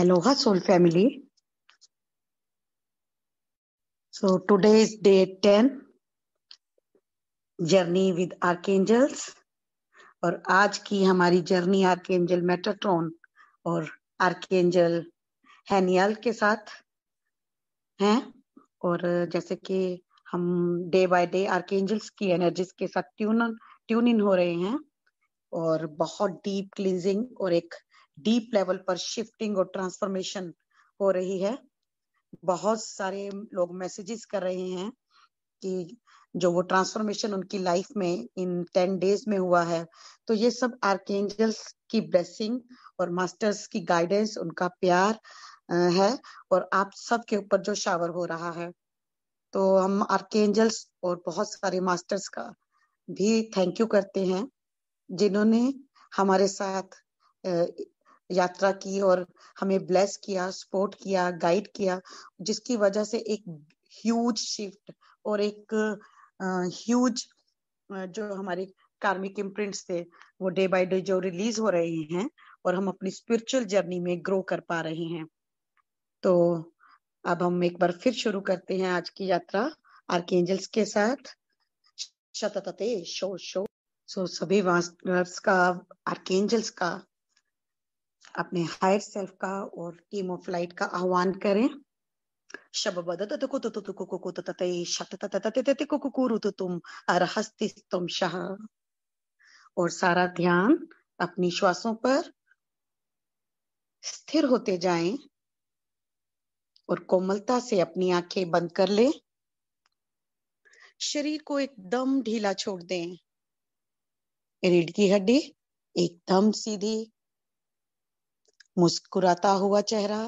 Aloha हाँ, Soul Family. So today is day 10, Journey with Archangels. और आज की हमारी जर्नी आर्केंजल मेटाट्रॉन और आर्केंजल हैनियल के साथ हैं और जैसे कि हम डे बाय डे आर्केंजल्स की एनर्जीज के साथ ट्यून ट्यून इन हो रहे हैं और बहुत डीप क्लिनजिंग और एक डीप लेवल पर शिफ्टिंग और ट्रांसफॉर्मेशन हो रही है बहुत सारे लोग मैसेजेस कर रहे हैं कि जो वो ट्रांसफॉर्मेशन उनकी लाइफ में इन टेन डेज में हुआ है तो ये सब आर्केंजल्स की ब्लेसिंग और मास्टर्स की गाइडेंस उनका प्यार है और आप सब के ऊपर जो शावर हो रहा है तो हम आर्केंजल्स और बहुत सारे मास्टर्स का भी थैंक यू करते हैं जिन्होंने हमारे साथ यात्रा की और हमें ब्लेस किया सपोर्ट किया गाइड किया जिसकी वजह से एक ह्यूज शिफ्ट और एक ह्यूज जो हमारे कार्मिक इम्प्रिंट्स थे वो डे बाय डे जो रिलीज हो रहे हैं और हम अपनी स्पिरिचुअल जर्नी में ग्रो कर पा रहे हैं तो अब हम एक बार फिर शुरू करते हैं आज की यात्रा आर्केंजल्स के साथ शततते शो शो सो सभी मास्टर्स का आर्केंजल्स का अपने हायर सेल्फ का और टीम ऑफ लाइट का आह्वान करें और सारा ध्यान अपनी श्वासों पर स्थिर होते जाएं और कोमलता से अपनी आंखें बंद कर ले शरीर को एकदम ढीला छोड़ दें रीढ़ की हड्डी एकदम सीधी मुस्कुराता हुआ चेहरा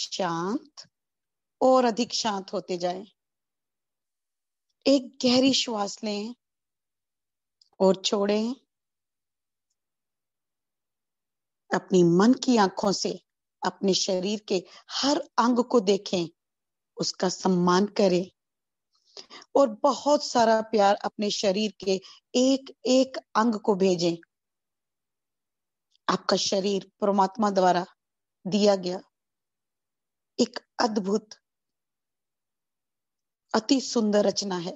शांत और अधिक शांत होते जाएं। एक गहरी श्वास लें और छोड़ें अपनी मन की आंखों से अपने शरीर के हर अंग को देखें उसका सम्मान करें और बहुत सारा प्यार अपने शरीर के एक एक अंग को भेजें आपका शरीर परमात्मा द्वारा दिया गया एक अद्भुत अति सुंदर रचना है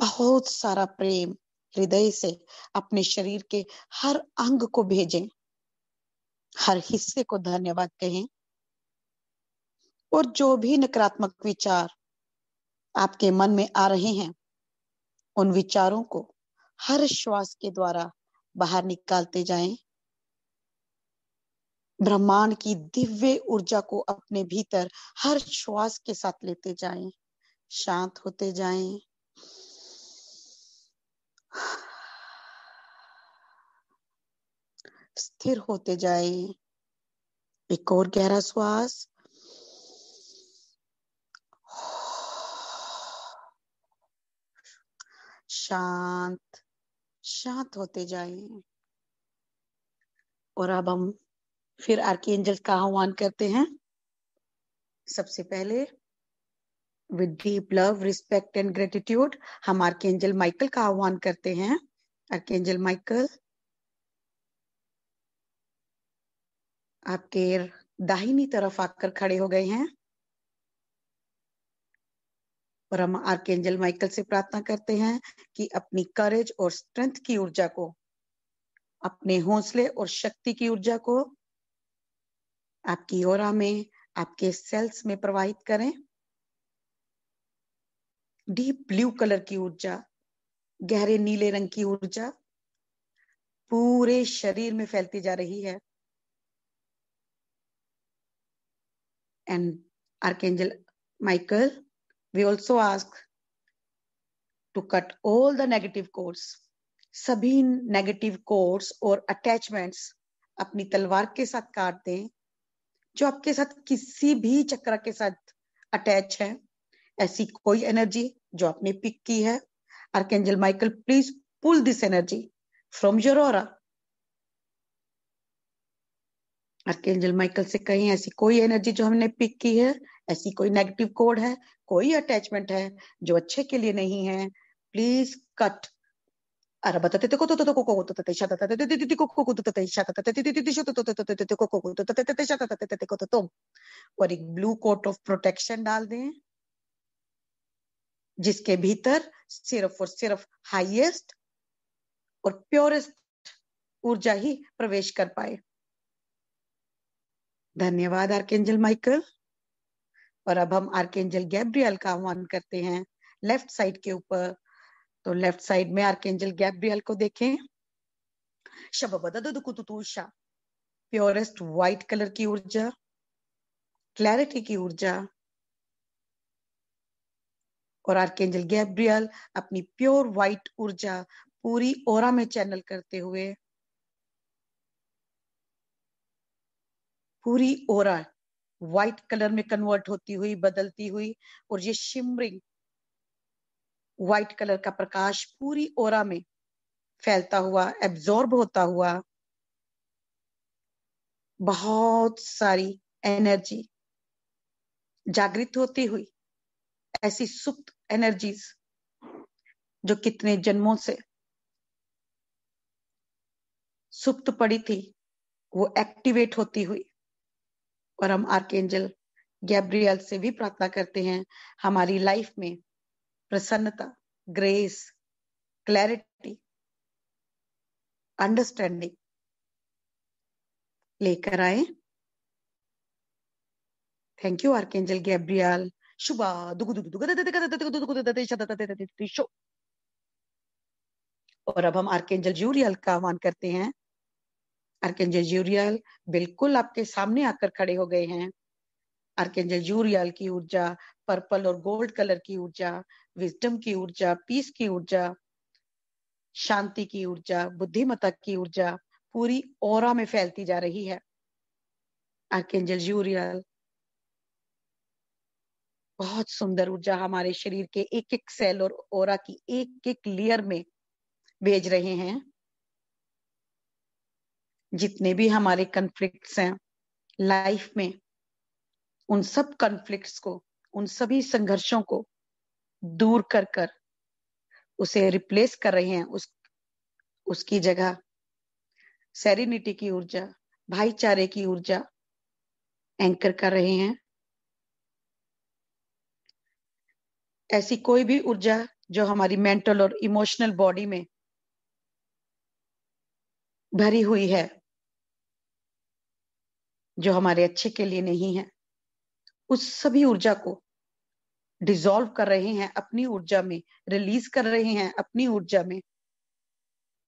बहुत सारा प्रेम हृदय से अपने शरीर के हर अंग को भेजें हर हिस्से को धन्यवाद कहें और जो भी नकारात्मक विचार आपके मन में आ रहे हैं उन विचारों को हर श्वास के द्वारा बाहर निकालते जाएं ब्रह्मांड की दिव्य ऊर्जा को अपने भीतर हर श्वास के साथ लेते जाएं शांत होते जाएं स्थिर होते जाएं एक और गहरा श्वास शांत शांत होते जाएं और अब हम फिर आरकी एंजल का आह्वान करते हैं सबसे पहले with deep love respect and gratitude हम आरके एंजल माइकल का आह्वान करते हैं आरके एंजल माइकल आपके दाहिनी तरफ आकर खड़े हो गए हैं और हम आर्केंजल माइकल से प्रार्थना करते हैं कि अपनी करेज और स्ट्रेंथ की ऊर्जा को अपने हौसले और शक्ति की ऊर्जा को आपकी ओरा में आपके सेल्स में प्रवाहित करें डीप ब्लू कलर की ऊर्जा गहरे नीले रंग की ऊर्जा पूरे शरीर में फैलती जा रही है and archangel Michael we also ask to cut all the negative cords सभी नेगेटिव कोर्स और अटैचमेंट्स अपनी तलवार के साथ काट दें जो आपके साथ किसी भी चक्र के साथ अटैच है ऐसी कोई एनर्जी जो आपने पिक की है archangel Michael please pull this energy from your aura archangel Michael से कहीं ऐसी कोई एनर्जी जो हमने पिक की है ऐसी कोई नेगेटिव कोड है कोई अटैचमेंट है जो अच्छे के लिए नहीं है प्लीज कट अरे बताते तो तो तो को को तो तो शाता तो तो तो को को तो तो शाता तो तो तो तो तो तो तो को को तो तो तो शाता तो तो को तो और एक ब्लू कोट ऑफ प्रोटेक्शन डाल दें जिसके भीतर सिर्फ और सिर्फ हाईएस्ट और प्योरेस्ट ऊर्जा ही प्रवेश कर पाए धन्यवाद आर्केंजल माइकल और अब हम आर्केंजल गैब्रियल का आह्वान करते हैं लेफ्ट साइड के ऊपर तो लेफ्ट साइड में आर्केंजल गैब्रियल को देखें शबदूषा प्योरेस्ट व्हाइट कलर की ऊर्जा क्लैरिटी की ऊर्जा और आर्केंजल गैब्रियल अपनी प्योर व्हाइट ऊर्जा पूरी ओरा में चैनल करते हुए पूरी ओरा व्हाइट कलर में कन्वर्ट होती हुई बदलती हुई और ये शिमरिंग व्हाइट कलर का प्रकाश पूरी ओरा में फैलता हुआ एब्जॉर्ब होता हुआ बहुत सारी एनर्जी जागृत होती हुई ऐसी सुप्त एनर्जीज जो कितने जन्मों से सुप्त पड़ी थी वो एक्टिवेट होती हुई और हम आर्केंजल गैब्रियल से भी प्रार्थना करते हैं हमारी लाइफ में प्रसन्नता ग्रेस क्लैरिटी अंडरस्टैंडिंग लेकर आए थैंक यू आर्केंजल गैब्रियल शुभा और अब हम आर्केंजल जूरियल का आह्वान करते हैं अर्कंजल जूरियल बिल्कुल आपके सामने आकर खड़े हो गए हैं अर्कंजल जूरियल की ऊर्जा पर्पल और गोल्ड कलर की ऊर्जा विजडम की ऊर्जा पीस की ऊर्जा शांति की ऊर्जा बुद्धिमता की ऊर्जा पूरी और में फैलती जा रही है अर्कंजल जूरियल बहुत सुंदर ऊर्जा हमारे शरीर के एक एक सेल और ओरा की एक एक लेयर में भेज रहे हैं जितने भी हमारे कंफ्लिक्ट हैं लाइफ में उन सब कंफ्लिक्ट को उन सभी संघर्षों को दूर कर कर उसे रिप्लेस कर रहे हैं उस उसकी जगह सेरिनिटी की ऊर्जा भाईचारे की ऊर्जा एंकर कर रहे हैं ऐसी कोई भी ऊर्जा जो हमारी मेंटल और इमोशनल बॉडी में भरी हुई है जो हमारे अच्छे के लिए नहीं है उस सभी ऊर्जा को डिजोल्व कर रहे हैं अपनी ऊर्जा में रिलीज कर रहे हैं अपनी ऊर्जा में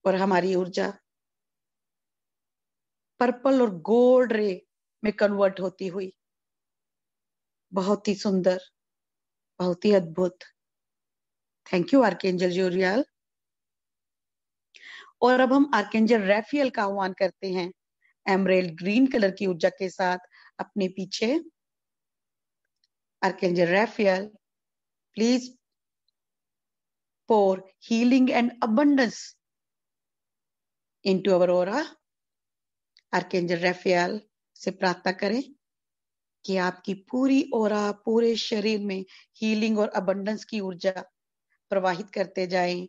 और हमारी ऊर्जा पर्पल और गोल्ड रे में कन्वर्ट होती हुई बहुत ही सुंदर बहुत ही अद्भुत थैंक यू आर्केंजल जोरियाल और अब हम आर्केंजल रेफियल का आह्वान करते हैं एमरेल ग्रीन कलर की ऊर्जा के साथ अपने पीछे Raphael please for healing and abundance into our aura. Archangel Raphael से प्रार्थना करें कि आपकी पूरी और पूरे शरीर में हीलिंग और अबंडस की ऊर्जा प्रवाहित करते जाए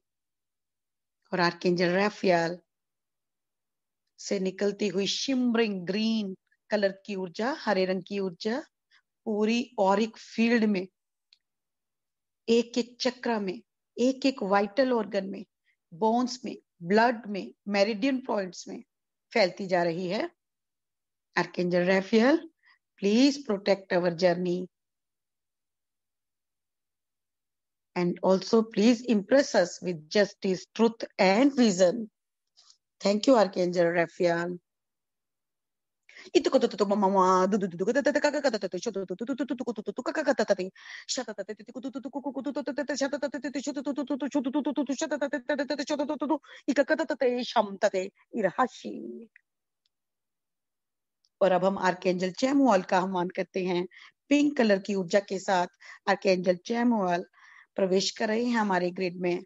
और आर्केंजल रेफियल से निकलती हुई शिमरिंग ग्रीन कलर की ऊर्जा हरे रंग की ऊर्जा पूरी और एक फील्ड में एक एक चक्र में एक एक वाइटल ऑर्गन में बोन्स में ब्लड में मेरिडियन पॉइंट्स में फैलती जा रही है archangel Raphael please protect our journey and also please impress us with justice truth and reason Thank you, Archangel Raphael. और अब हम आर्केंजल चैमुअल का आह्वान करते हैं पिंक कलर की ऊर्जा के साथ आर्केंजल चैमुअल प्रवेश कर रहे हैं हमारे ग्रिड में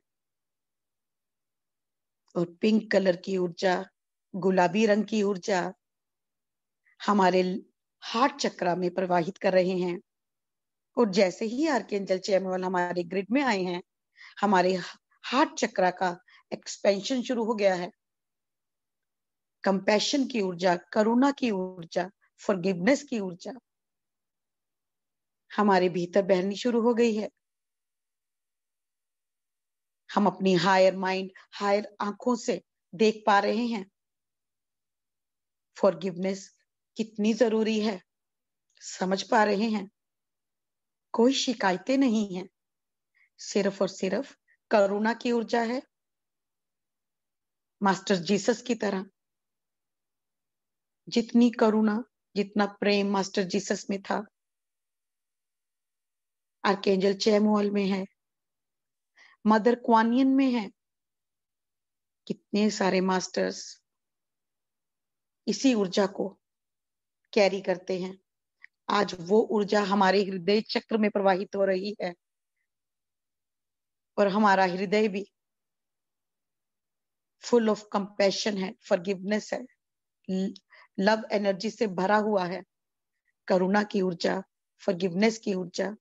और पिंक कलर की ऊर्जा गुलाबी रंग की ऊर्जा हमारे हार्ट चक्रा में प्रवाहित कर रहे हैं और जैसे ही आर्केंजल चैमुअल हमारे ग्रिड में आए हैं हमारे हार्ट चक्रा का एक्सपेंशन शुरू हो गया है कंपैशन की ऊर्जा करुणा की ऊर्जा फॉरगिवनेस की ऊर्जा हमारे भीतर बहनी शुरू हो गई है हम अपनी हायर माइंड हायर आंखों से देख पा रहे हैं फॉरगिवनेस कितनी जरूरी है समझ पा रहे हैं कोई शिकायतें नहीं है सिर्फ और सिर्फ करुणा की ऊर्जा है मास्टर जीसस की तरह जितनी करुणा जितना प्रेम मास्टर जीसस में था आर्केंजल चैमुअल में है मदर क्वानियन में है कितने सारे मास्टर्स इसी ऊर्जा को कैरी करते हैं आज वो ऊर्जा हमारे हृदय चक्र में प्रवाहित हो रही है और हमारा हृदय भी फुल ऑफ कंपैशन है फॉरगिवनेस है लव एनर्जी से भरा हुआ है करुणा की ऊर्जा फॉरगिवनेस की ऊर्जा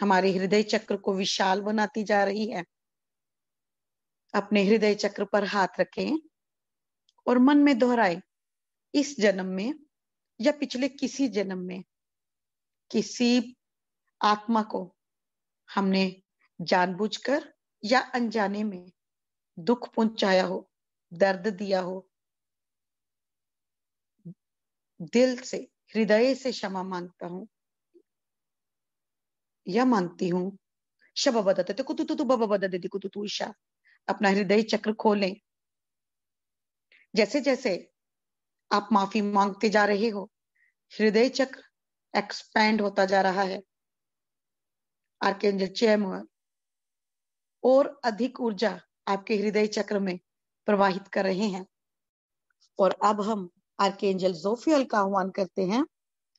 हमारे हृदय चक्र को विशाल बनाती जा रही है अपने हृदय चक्र पर हाथ रखें और मन में दोहराए इस जन्म में या पिछले किसी जन्म में किसी आत्मा को हमने जानबूझकर या अनजाने में दुख पहुंचाया हो दर्द दिया हो दिल से हृदय से क्षमा मांगता हूं यह मानती हूँ शब बदत कुतु तु बब बदत कुतु तू ईशा अपना हृदय चक्र खोले जैसे जैसे आप माफी मांगते जा रहे हो हृदय चक्र एक्सपैंड होता जा रहा है आर्केंजल चैम और अधिक ऊर्जा आपके हृदय चक्र में प्रवाहित कर रहे हैं और अब हम आर्केंजल जोफियल का आह्वान करते हैं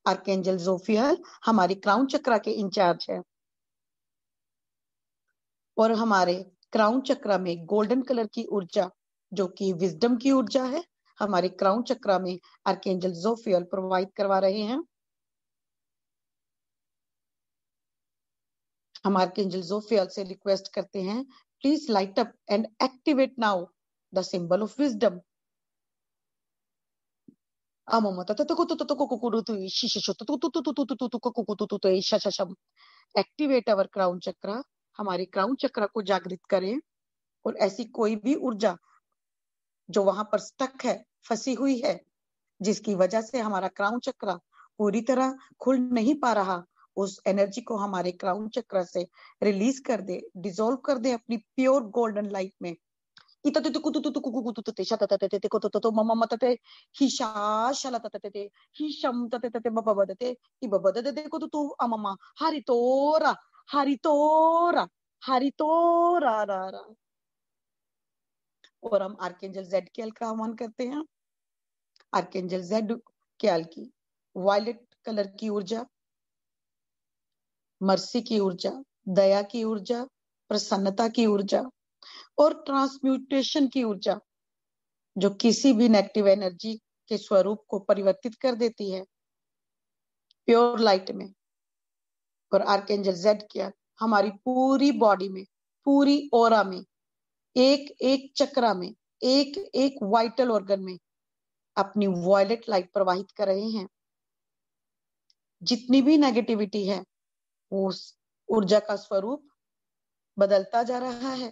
आर्केंजल जोफियल हमारी क्राउन चक्रा के इंचार्ज है और हमारे क्राउन चक्रा में गोल्डन कलर की ऊर्जा जो कि विजडम की ऊर्जा है हमारे क्राउन चक्रा में आर्केंजल जोफियल प्रोवाइड करवा रहे हैं हम आर्केंजल जोफियल से रिक्वेस्ट करते हैं please light up and activate now the symbol of wisdom アモモタタタコトトトコココルトイシシショトトトトトトトトトコココトトトイシャシャシャ activate our crown चक्र हमारी क्राउन चक्र को जागृत करें और ऐसी कोई भी ऊर्जा जो वहां पर स्टक है फंसी हुई है जिसकी वजह से हमारा क्राउन चक्र पूरी तरह खुल नहीं पा रहा उस एनर्जी को हमारे क्राउन चक्र से रिलीज कर दे डिजोल्व कर दे अपनी प्योर गोल्डन लाइट में और हम आर्केंजल जेड के का आह्वान करते हैं आर्केंजल जेड के की वायलेट कलर की ऊर्जा मर्सी की ऊर्जा दया की ऊर्जा प्रसन्नता की ऊर्जा और ट्रांसम्यूटेशन की ऊर्जा जो किसी भी नेगेटिव एनर्जी के स्वरूप को परिवर्तित कर देती है प्योर लाइट में और आर्केंजल जेड क्या हमारी पूरी बॉडी में पूरी ओरा में एक एक चक्रा में एक एक वाइटल ऑर्गन में अपनी वॉयलेट लाइट प्रवाहित कर रहे हैं जितनी भी नेगेटिविटी है वो ऊर्जा का स्वरूप बदलता जा रहा है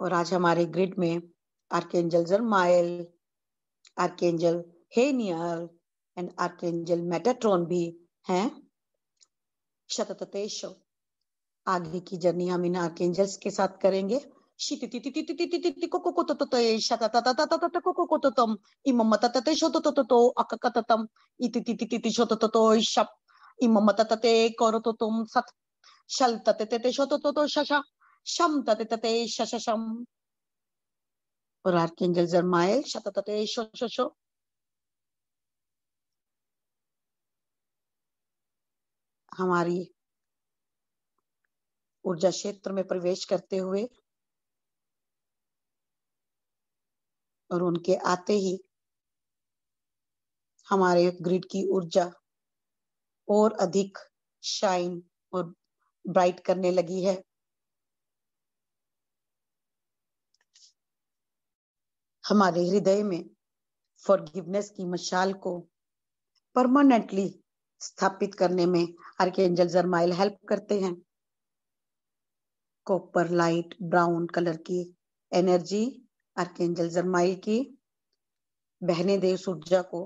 और आज हमारे ग्रिड में archangel Jeremiel archangel Haniel and archangel Metatron भी हैं शततेश आगे की जर्नी हम इन आर्केंजल्स के साथ करेंगे इम शम तते तते शशम और आर्किंजल जरमाइल शत तते हमारी ऊर्जा क्षेत्र में प्रवेश करते हुए और उनके आते ही हमारे ग्रिड की ऊर्जा और अधिक शाइन और ब्राइट करने लगी है हमारे हृदय में फॉरगिवनेस की मशाल को परमानेंटली स्थापित करने में आर्केंजल जरमाइल हेल्प करते हैं कॉपर लाइट ब्राउन कलर की एनर्जी आर्केंजल जरमाइल की बहने देव सूर्जा को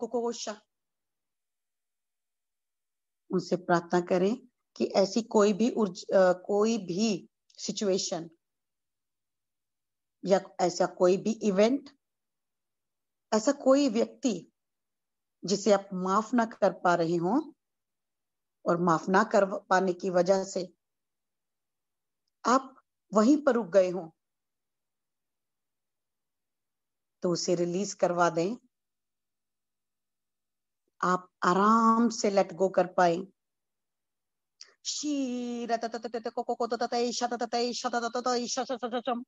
को उनसे प्रार्थना करें कि ऐसी कोई भी उर्ज, कोई भी सिचुएशन या ऐसा कोई भी इवेंट ऐसा कोई व्यक्ति जिसे आप माफ ना कर पा रहे हो और माफ ना कर पाने की वजह से आप वहीं पर रुक गए हो तो उसे रिलीज करवा दें आप आराम से लेट गो कर पाए क्षीरतततकोकोतततैशतततैशतततैशशशशम्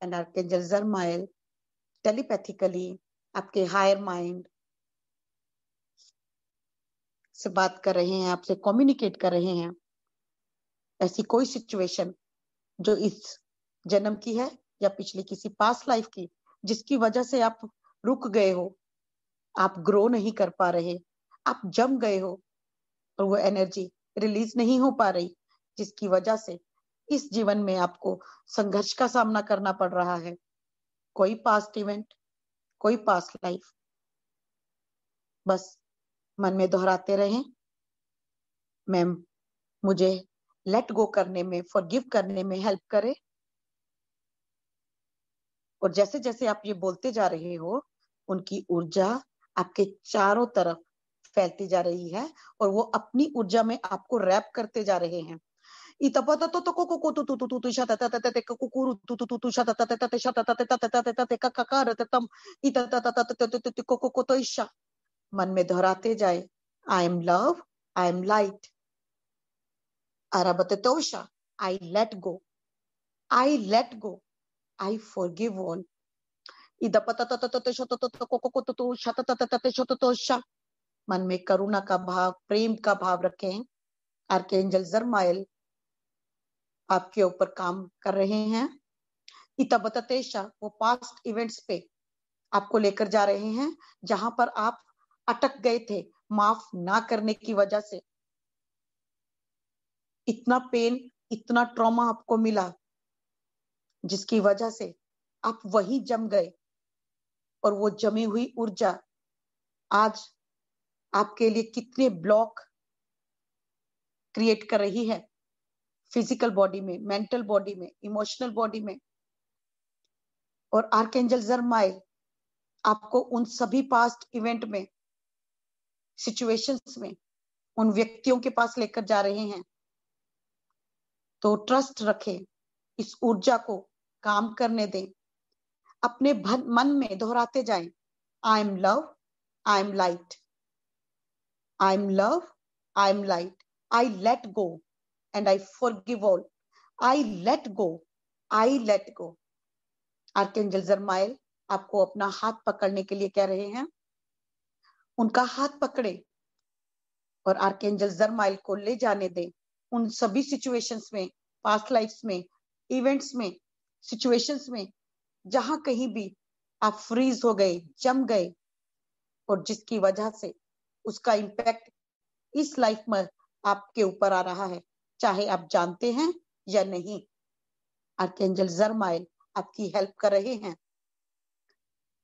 and Archangel telepathically आपके हायर माइंड से बात कर रहे हैं आपसे कम्युनिकेट कर रहे हैं ऐसी कोई सिचुएशन जो इस जन्म की है या पिछले किसी पास लाइफ की जिसकी वजह से आप रुक गए हो आप ग्रो नहीं कर पा रहे आप जम गए हो और वो एनर्जी रिलीज नहीं हो पा रही जिसकी वजह से इस जीवन में आपको संघर्ष का सामना करना पड़ रहा है कोई पास्ट इवेंट कोई पास्ट लाइफ बस मन में दोहराते रहें मैम मुझे लेट गो करने में फॉरगिव करने में हेल्प करे और जैसे जैसे आप ये बोलते जा रहे हो उनकी ऊर्जा आपके चारों तरफ फैलती जा रही है और वो अपनी ऊर्जा में आपको रैप करते जा रहे हैं मन में दोहराते जाए I am love I am light Arabatatosha, I let go. I let go. I forgive all. मन में करुणा का भाव प्रेम का भाव रखें आर्केंजल जरमाइल आपके ऊपर काम कर रहे हैं इतबततेशा वो पास्ट इवेंट्स पे आपको लेकर जा रहे हैं जहां पर आप अटक गए थे माफ ना करने की वजह से इतना पेन इतना ट्रॉमा आपको मिला जिसकी वजह से आप वही जम गए और वो जमी हुई ऊर्जा आज आपके लिए कितने ब्लॉक क्रिएट कर रही है फिजिकल बॉडी में मेंटल बॉडी में इमोशनल बॉडी में और आर्केंजल जरमाइल आपको उन सभी पास्ट इवेंट में सिचुएशंस में उन व्यक्तियों के पास लेकर जा रहे हैं तो ट्रस्ट रखें इस ऊर्जा को काम करने दें अपने मन में दोहराते जाएं I am love I am light I am love I am light I let go and I give all I let go I let go archangel Jeremiel आपको अपना हाथ पकड़ने के लिए कह रहे हैं उनका हाथ पकड़े और आर्केंजल जरमाइल को ले जाने दें उन सभी सिचुएशंस में पास्ट लाइफ में इवेंट्स में सिचुएशंस में जहां कहीं भी आप फ्रीज हो गए जम गए और जिसकी वजह से उसका इम्पैक्ट इस लाइफ में आपके ऊपर आ रहा है चाहे आप जानते हैं या नहीं एंजल जरमाइल आपकी हेल्प कर रहे हैं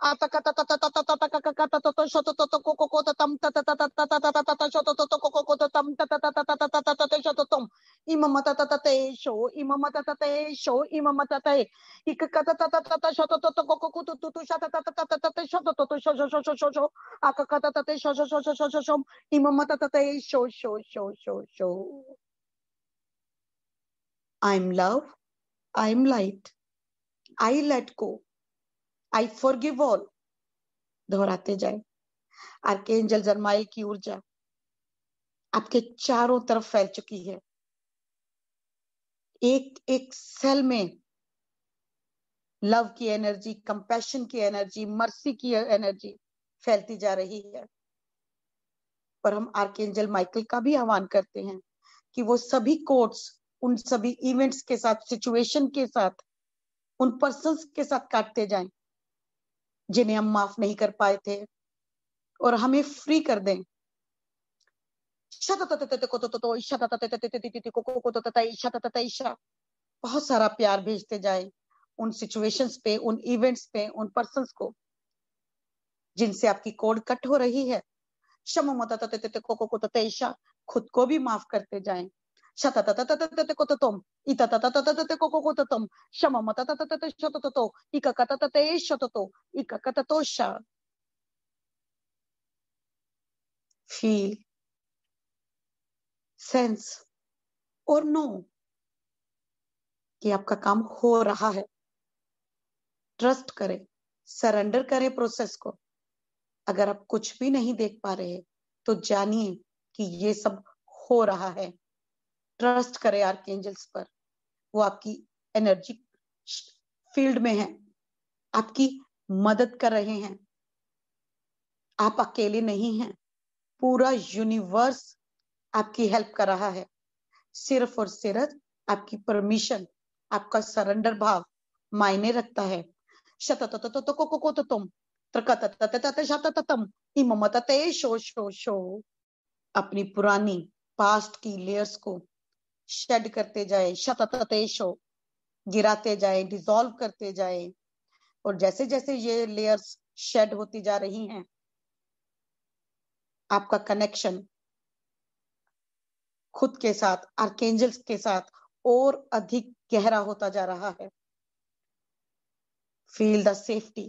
I'm love, I'm light, I let go. I forgive all दोहराते जाए आर्केंजल जरमाइल की ऊर्जा आपके चारों तरफ फैल चुकी है एक एक सेल में लव की एनर्जी कंपैशन की एनर्जी मर्सी की एनर्जी फैलती जा रही है पर हम आर्केंजल माइकल का भी आह्वान करते हैं कि वो सभी कोर्ट्स उन सभी इवेंट्स के साथ सिचुएशन के साथ उन पर्सन के साथ काटते जाएं जिन्हें हम माफ नहीं कर पाए थे और हमें फ्री कर दें बहुत सारा प्यार भेजते जाए उन सिचुएशंस पे उन इवेंट्स पे उन पर्सन को जिनसे आपकी कोड कट हो रही है क्षम खुद को भी माफ करते जाएं Shata ta ta ta Feel. Sense. Or know कि आपका काम हो रहा है ट्रस्ट करें सरेंडर करें प्रोसेस को अगर आप कुछ भी नहीं देख पा रहे तो जानिए कि ये सब हो रहा है ट्रस्ट करें आर्क एंजल्स पर वो आपकी एनर्जी फील्ड में है आपकी मदद कर रहे हैं आप अकेले नहीं हैं पूरा यूनिवर्स आपकी हेल्प कर रहा है सिर्फ और सिर्फ आपकी परमिशन आपका सरेंडर भाव मायने रखता है अपनी पुरानी पास्ट की लेयर्स को शेड करते जाए शतो गिराते जाए डिजोल्व करते जाए और जैसे जैसे ये लेयर्स शेड होती जा रही हैं आपका कनेक्शन खुद के साथ आर्केंजल्स के साथ और अधिक गहरा होता जा रहा है फील द सेफ्टी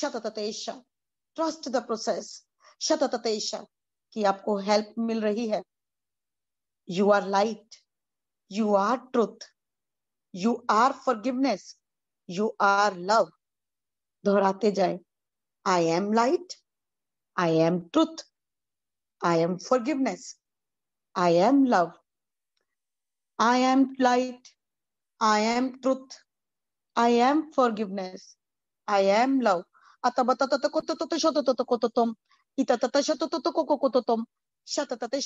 शतततेश ट्रस्ट द प्रोसेस शतततेश कि आपको हेल्प मिल रही है you are light You are truth. You are forgiveness. You are love. दोहराते जाए I am light I am truth I am forgiveness I am love I am light I am truth I am forgiveness I am love आता बता तत को तत शत तत को ततम इत तत शत तत को को ततम शततते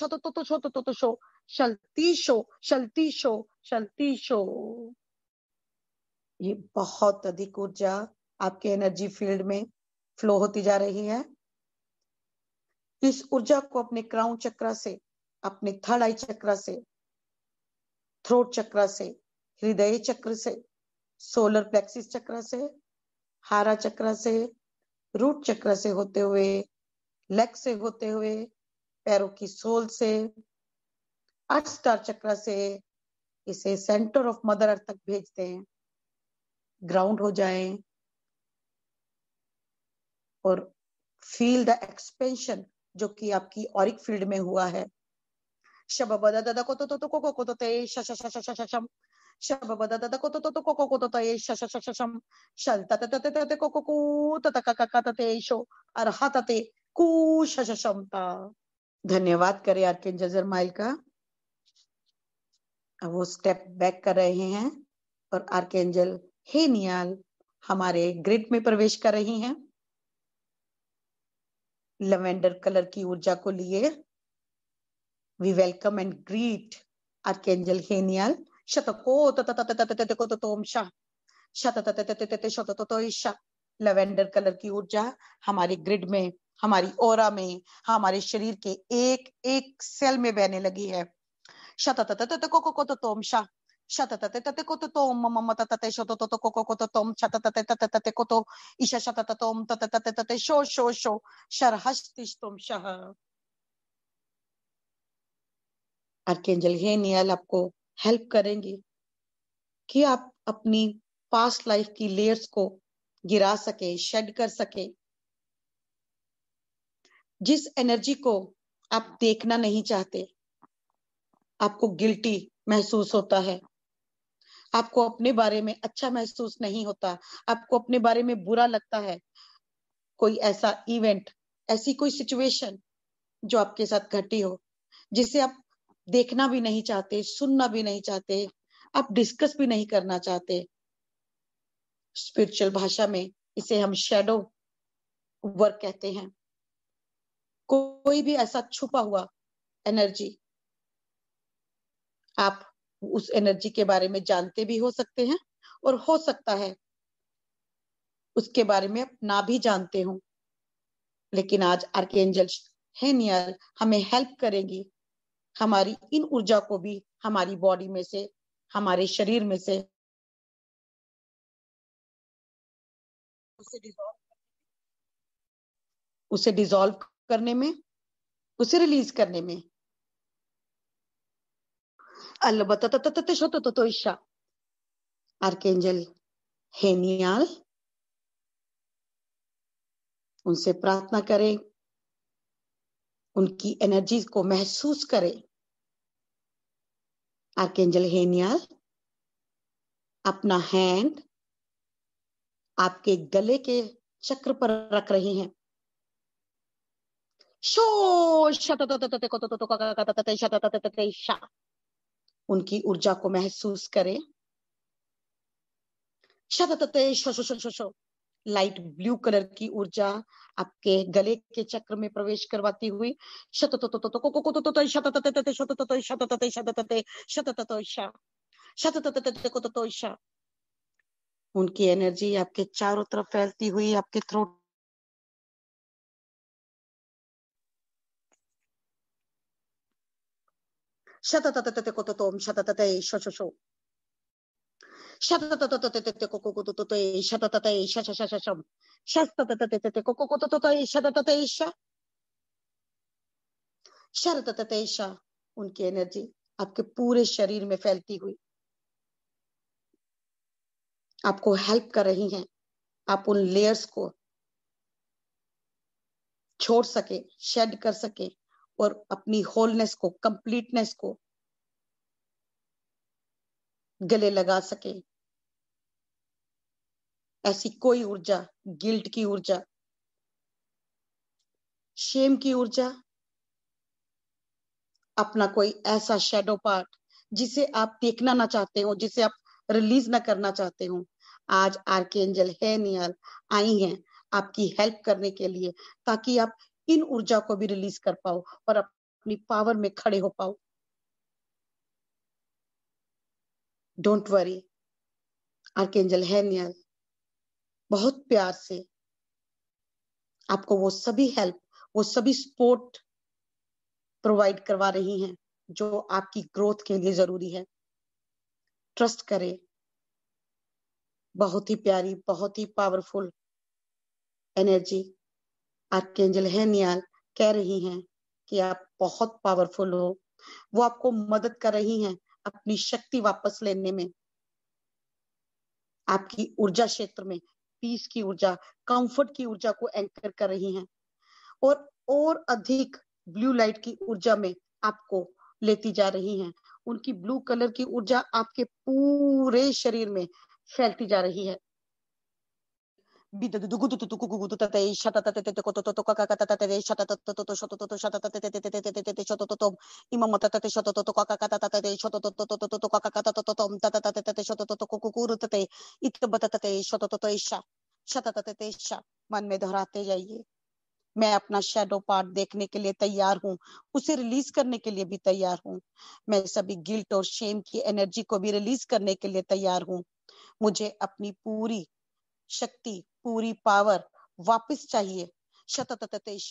शल्तीशो शल्तीशो शल्तीशो ये बहुत अधिक ऊर्जा आपके एनर्जी फील्ड में फ्लो होती जा रही है इस ऊर्जा को अपने क्राउन चक्र से अपने थर्ड आई चक्र से थ्रोट चक्र से हृदय चक्र से सोलर प्लेक्सिस चक्र से हारा चक्र से रूट चक्र से होते हुए लेग से होते हुए पैरों की सोल से अठ स्टार चक्र से इसे सेंटर ऑफ मदर अर्थ तक भेज दें ग्राउंड हो जाए और फील द एक्सपेंशन जो कि आपकी ऑरिक फील्ड में हुआ है शब बदा दादा को तो, तो तो को को को तो ते शम शब बदा दादा को तो, तो तो को को को तो ते शम शल तत तत तत को को को तत का का तते शो अरहत ते कू शश शमता धन्यवाद करें आर्किन माइल का वो स्टेप बैक कर रहे हैं और आर्केंजल हे नियाल हमारे ग्रिड में प्रवेश कर रही हैं लवेंडर कलर की ऊर्जा को लिए we welcome and greet archangel Haniel शतको तत तत तत त लेवेंडर कलर की ऊर्जा हमारे ग्रिड में हमारी और में हमारे शरीर के एक एक सेल में बहने लगी है शततोमशा हे नियल आपको हेल्प करेंगे कि आप अपनी पास्ट लाइफ की लेयर्स को गिरा सके शेड कर सके जिस एनर्जी को आप देखना नहीं चाहते आपको गिल्टी महसूस होता है आपको अपने बारे में अच्छा महसूस नहीं होता आपको अपने बारे में बुरा लगता है कोई ऐसा इवेंट ऐसी कोई सिचुएशन जो आपके साथ घटी हो जिसे आप देखना भी नहीं चाहते सुनना भी नहीं चाहते आप डिस्कस भी नहीं करना चाहते स्पिरिचुअल भाषा में इसे हम शेडो वर्क कहते हैं कोई भी ऐसा छुपा हुआ एनर्जी आप उस एनर्जी के बारे में जानते भी हो सकते हैं और हो सकता है उसके बारे में आप ना भी जानते हो लेकिन आज आर्केंजल हेनियल हमें हेल्प करेंगी हमारी इन ऊर्जा को भी हमारी बॉडी में से हमारे शरीर में से उसे डिजोल्व उसे डिजोल्व करने में उसे रिलीज करने में अलबतोइशा आर्केंजल हेनियाल उनसे प्रार्थना करें उनकी एनर्जी को महसूस करें आर्केंजल हेनियाल अपना हैंड आपके गले के चक्र पर रख रहे हैं उनकी ऊर्जा को महसूस करें लाइट ब्लू कलर की ऊर्जा आपके गले के चक्र में प्रवेश करवाती हुई शत उनकी एनर्जी आपके चारों तरफ फैलती हुई आपके थ्रोट उनकी एनर्जी आपके पूरे शरीर में फैलती हुई आपको हेल्प कर रही हैं आप उन लेयर्स को छोड़ सके शेड कर सके और अपनी होलनेस को कंप्लीटनेस को गले लगा सके ऐसी कोई ऊर्जा गिल्ट की ऊर्जा शेम की ऊर्जा अपना कोई ऐसा शेडो पार्ट जिसे आप देखना ना चाहते हो जिसे आप रिलीज ना करना चाहते हो आज आर के एंजल है नियल आई हैं आपकी हेल्प करने के लिए ताकि आप इन ऊर्जा को भी रिलीज कर पाओ और अपनी पावर में खड़े हो पाओ डोंट वरी आर्केंजल हैनियल बहुत प्यार से आपको वो सभी हेल्प वो सभी सपोर्ट प्रोवाइड करवा रही हैं जो आपकी ग्रोथ के लिए जरूरी है ट्रस्ट करें बहुत ही प्यारी बहुत ही पावरफुल एनर्जी आर्केंजल हैनियाल कह रही हैं कि आप बहुत पावरफुल हो वो आपको मदद कर रही हैं अपनी शक्ति वापस लेने में आपकी ऊर्जा क्षेत्र में पीस की ऊर्जा कंफर्ट की ऊर्जा को एंकर कर रही हैं और और अधिक ब्लू लाइट की ऊर्जा में आपको लेती जा रही हैं उनकी ब्लू कलर की ऊर्जा आपके पूरे शरीर में फैलती जा रही है मन में दोहराते जाइए मैं अपना शेडो पार्ट देखने के लिए तैयार हूँ उसे रिलीज करने के लिए भी तैयार हूँ मैं सभी गिल्ट और शेम की एनर्जी को भी रिलीज करने के लिए तैयार हूँ मुझे अपनी पूरी शक्ति पूरी पावर वापस चाहिए शतततेश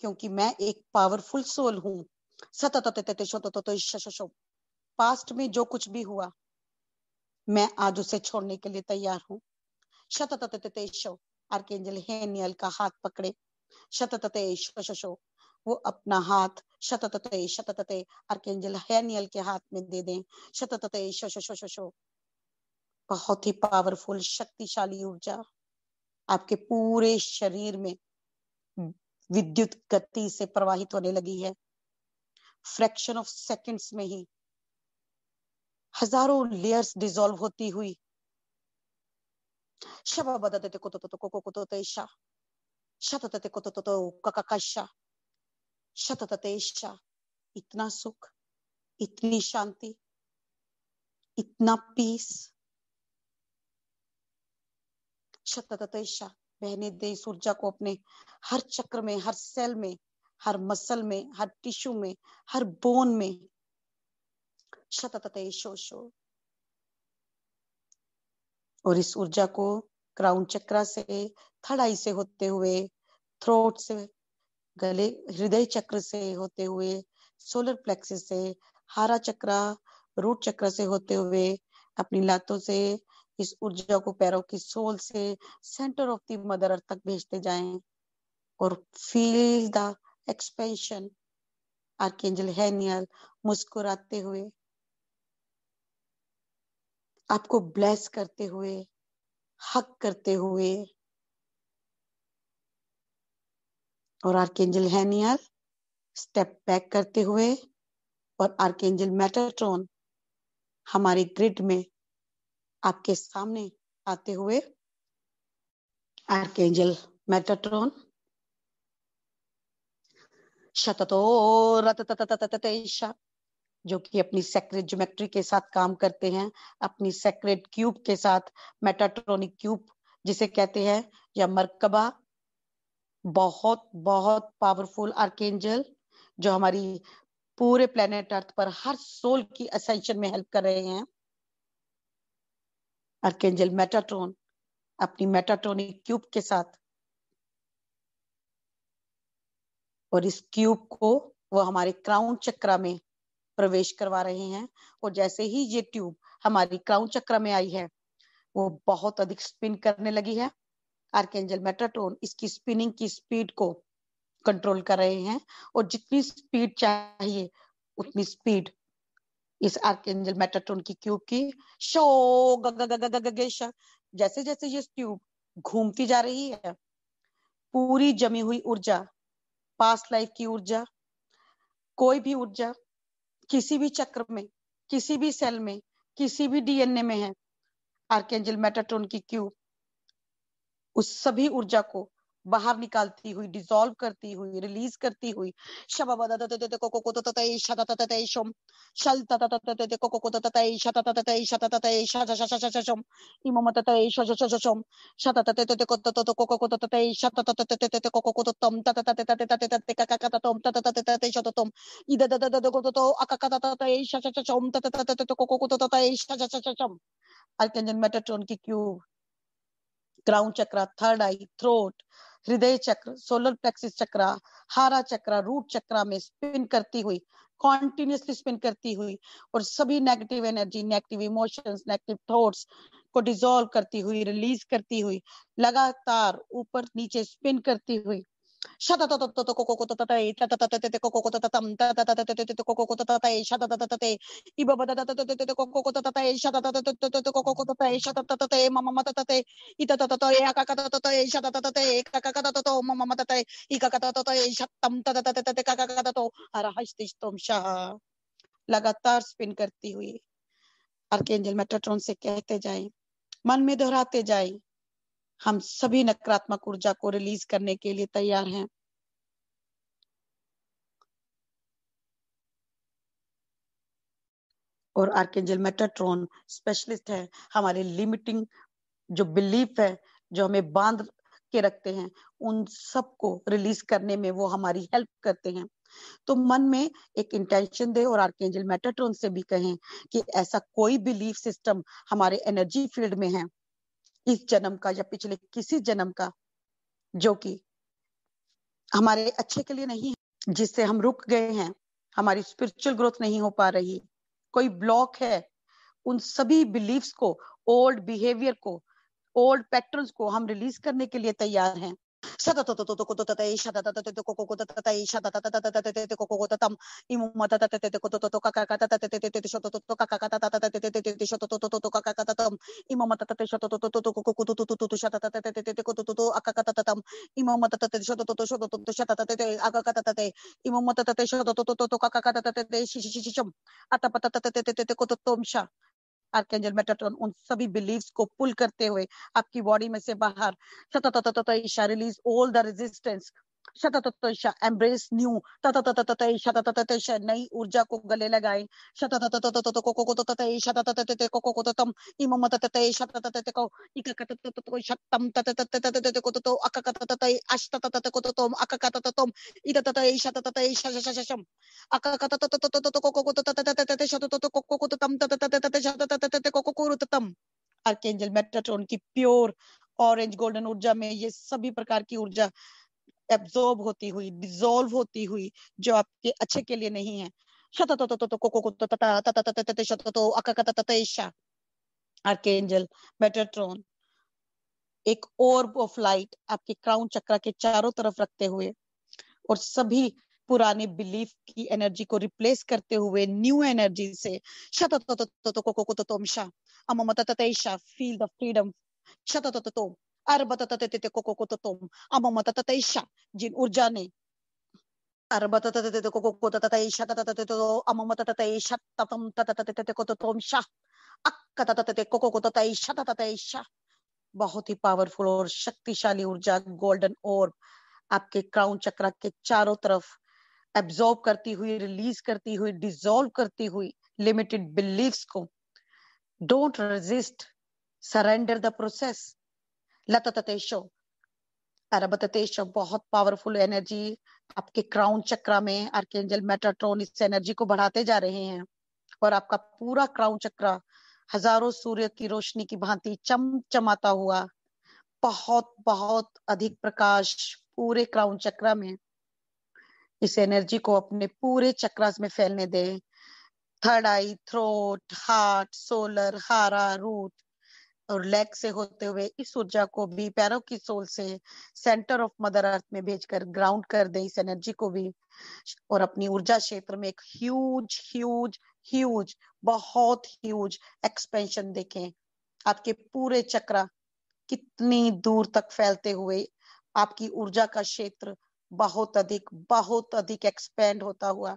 क्योंकि मैं एक पावरफुल सोल हूँ सतततेश पास्ट में जो कुछ भी हुआ मैं आज उसे छोड़ने के लिए तैयार हूँ शतततेशो आर्केंजल हेनियल का हाथ पकड़े शतततेशो वो अपना हाथ शततते शततते आर्केंजल हेनियल के हाथ में दे दें शततते शो शो शो शो बहुत ही पावरफुल शक्तिशाली ऊर्जा आपके पूरे शरीर में विद्युत गति से प्रवाहित होने लगी है फ्रैक्शन ऑफ सेकंड्स में ही हजारों लेयर्स डिजोल्व होती हुई शब बदते कुतो तो, तो को कुतो तेशा शतते कुतो तो, तो ककाशा शततेशा इतना सुख इतनी शांति इतना पीस शततैशा बहने दे इस ऊर्जा को अपने हर चक्र में हर सेल में हर मसल में हर टिश्यू में हर बोन में शततैशोशो और इस ऊर्जा को क्राउन चक्रा से थड़ाई से होते हुए थ्रोट से गले हृदय चक्र से होते हुए सोलर प्लेक्सिस से हारा चक्रा रूट चक्र से होते हुए अपनी लातों से इस ऊर्जा को पैरों की सोल से centre of the mother earth तक भेजते जाएं और feel the expansion archangel Haniel मुस्कुराते हुए आपको ब्लेस करते हुए हक करते हुए और आर्केंजल हैनियल स्टेप बैक करते हुए और आर्केंजल मेटाट्रॉन हमारे ग्रिड में आपके सामने आते हुए आर्केंजल मेटाट्रॉन शततो रततततततेशा जो कि अपनी सेक्रेट ज्योमेट्री के साथ काम करते हैं अपनी सेक्रेट क्यूब के साथ मेटाट्रॉनिक क्यूब जिसे कहते हैं या मरकबा बहुत बहुत पावरफुल आर्केंजल जो हमारी पूरे प्लेनेट अर्थ पर हर सोल की असेंशन में हेल्प कर रहे हैं अर्केंजल मेटाट्रोन अपनी मेटाट्रोनिक क्यूब के साथ और इस क्यूब को वो हमारे क्राउन चक्रा में प्रवेश करवा रहे हैं और जैसे ही ये ट्यूब हमारी क्राउन चक्र में आई है वो बहुत अधिक स्पिन करने लगी है आर्केंजल मेट्राटोन इसकी स्पिनिंग की स्पीड को कंट्रोल कर रहे हैं और जितनी स्पीड चाहिए उतनी स्पीड इस आर्केंजल मेटाट्रोन की क्यूब की शो गेश जैसे जैसे ये ट्यूब घूमती जा रही है पूरी जमी हुई ऊर्जा पास्ट लाइफ की ऊर्जा कोई भी ऊर्जा किसी भी चक्र में किसी भी सेल में किसी भी डीएनए में है आर्केंजल मेटाट्रोन की क्यूब उस सभी ऊर्जा को बाहर निकालती हुई डिजोल्व करती हुई रिलीज करती हुई अल्केंजन मेटाट्रोन की क्यूब क्राउन चक्रा थर्ड आई थ्रोट हृदय चक्र सोलर प्लेक्सिस चक्र हारा चक्र रूट चक्र में स्पिन करती हुई कॉन्टिन्यूसली स्पिन करती हुई और सभी negative energy negative emotions negative thoughts को डिजोल्व करती हुई रिलीज करती हुई लगातार ऊपर नीचे स्पिन करती हुई シャタタタタタコココタタタイ、タタタタタタコココタタタン、タタタタタタタコココタタタイ、シャタタタタタイ、イババタタタタタタコココタタタイ、シャタタタタタタコココタタイ、シャタタタタイ、マママタタタイ、イタタタタイ、アカカタタタイ、シャタタタタイ、カカカタタタマママタタイ、イカカタタタイ、シャタンタタタタタカカカタタアラハシティストムシャー。लगातार स्पिन करती हुई आर्केंजल मेट्राट्रॉन से कहते जाएं मन में दोहराते जाएं हम सभी नकारात्मक ऊर्जा को रिलीज करने के लिए तैयार हैं और आर्केंजल मेटाट्रॉन स्पेशलिस्ट है हमारे लिमिटिंग जो बिलीफ है जो हमें बांध के रखते हैं उन सब को रिलीज करने में वो हमारी हेल्प करते हैं तो मन में एक इंटेंशन दे और आर्केंजल मेटाट्रॉन से भी कहें कि ऐसा कोई बिलीफ सिस्टम हमारे एनर्जी फील्ड में है इस जन्म का या पिछले किसी जन्म का जो कि हमारे अच्छे के लिए नहीं है जिससे हम रुक गए हैं हमारी स्पिरिचुअल ग्रोथ नहीं हो पा रही कोई ब्लॉक है उन सभी बिलीफ को ओल्ड बिहेवियर को ओल्ड पैटर्न्स को हम रिलीज करने के लिए तैयार हैं イモマタタタテテコトトトカカカタタテテテテテショトトトカカカタタタテテテテテショトトトトトカカカタタイモマタタテショトトトトトコココトトトトトシャタタテテテテコトトトアカカタタタイモマタタテショトトトショトトトシャタタテテアカカタタテイモマタタテショトトトトトカカカタタテテシシシシションアタパタタテテテテコトトムシャ आर्केंजल मेटाट्रॉन उन सभी बिलीव्स को पुल करते हुए आपकी बॉडी में से बाहर रिलीज ऑल द रेजिस्टेंस शततत्वशा एम्ब्रेस न्यू शतततततय नई ऊर्जा को गले लगाए शततततततकोकोततय शततततकोकोततम इममतततय शततततको इककतततको शतम तततततकोततो अककतततय अष्टतततकोततोम अककतततोम इतततय शतततय शशशशम अककततततकोकोततततय शतततकोकोततम तततततय शततततकोकोरुततम आर्कएंजल मेट्राट्रॉन की प्योर ऑरेंज गोल्डन ऊर्जा में ये सभी प्रकार की ऊर्जा एब्जॉर्ब होती हुई डिजोल्व होती हुई जो आपके अच्छे के लिए नहीं है आर्केंजल मेटाट्रॉन एक ओर्ब ऑफ लाइट आपके क्राउन चक्र के चारों तरफ रखते हुए और सभी पुराने बिलीफ की एनर्जी को रिप्लेस करते हुए न्यू एनर्जी से शतोम फील द फ्रीडम शतोम बहुत ही पावरफुल और शक्तिशाली ऊर्जा गोल्डन और आपके क्राउन चक्र के चारों तरफ एब्जॉर्ब करती हुई रिलीज करती हुई डिसॉल्व करती हुई लिमिटेड बिलीव्स को don't resist surrender the process लतततेशो अरबततेशो बहुत पावरफुल एनर्जी आपके क्राउन चक्रा में आर्केंजल मेटाट्रोन इस एनर्जी को बढ़ाते जा रहे हैं और आपका पूरा क्राउन चक्रा हजारों सूर्य की रोशनी की भांति चमचमाता हुआ बहुत बहुत अधिक प्रकाश पूरे क्राउन चक्रा में इस एनर्जी को अपने पूरे चक्रास में फैलने दे third eye throat heart solar हारा रूट और लेग से होते हुए इस ऊर्जा को भी पैरों की सोल से सेंटर ऑफ मदर अर्थ में भेजकर ग्राउंड कर दे इस एनर्जी को भी और अपनी ऊर्जा क्षेत्र में एक ह्यूज ह्यूज ह्यूज बहुत ह्यूज एक्सपेंशन देखें आपके पूरे चक्र कितनी दूर तक फैलते हुए आपकी ऊर्जा का क्षेत्र बहुत अधिक बहुत अधिक एक्सपेंड होता हुआ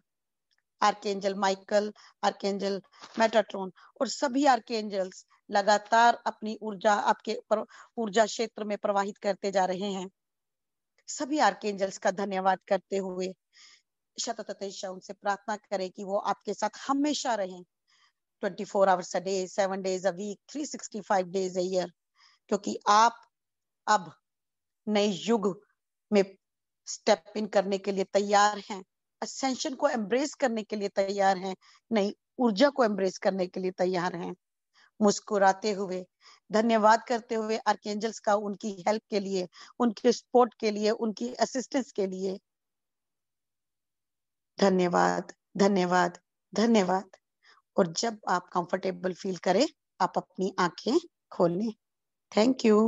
आर्केंजल माइकल आर्केंजल मेटाट्रॉन और सभी आर्केंजल्स लगातार अपनी ऊर्जा आपके ऊर्जा क्षेत्र में प्रवाहित करते जा रहे हैं सभी आर्केंजल्स का धन्यवाद करते हुए उनसे प्रार्थना करें कि वो आपके साथ हमेशा रहें 24 hours a day seven days a week 365 days a year क्योंकि आप अब नए युग में स्टेप इन करने के लिए तैयार हैं असेंशन को एम्ब्रेस करने के लिए तैयार हैं नई ऊर्जा को एम्ब्रेस करने के लिए तैयार हैं मुस्कुराते हुए धन्यवाद करते हुए आर्केंजल्स का उनकी हेल्प के लिए उनके सपोर्ट के लिए उनकी असिस्टेंस के लिए धन्यवाद धन्यवाद धन्यवाद और जब आप कंफर्टेबल फील करें आप अपनी आंखें खोलें थैंक यू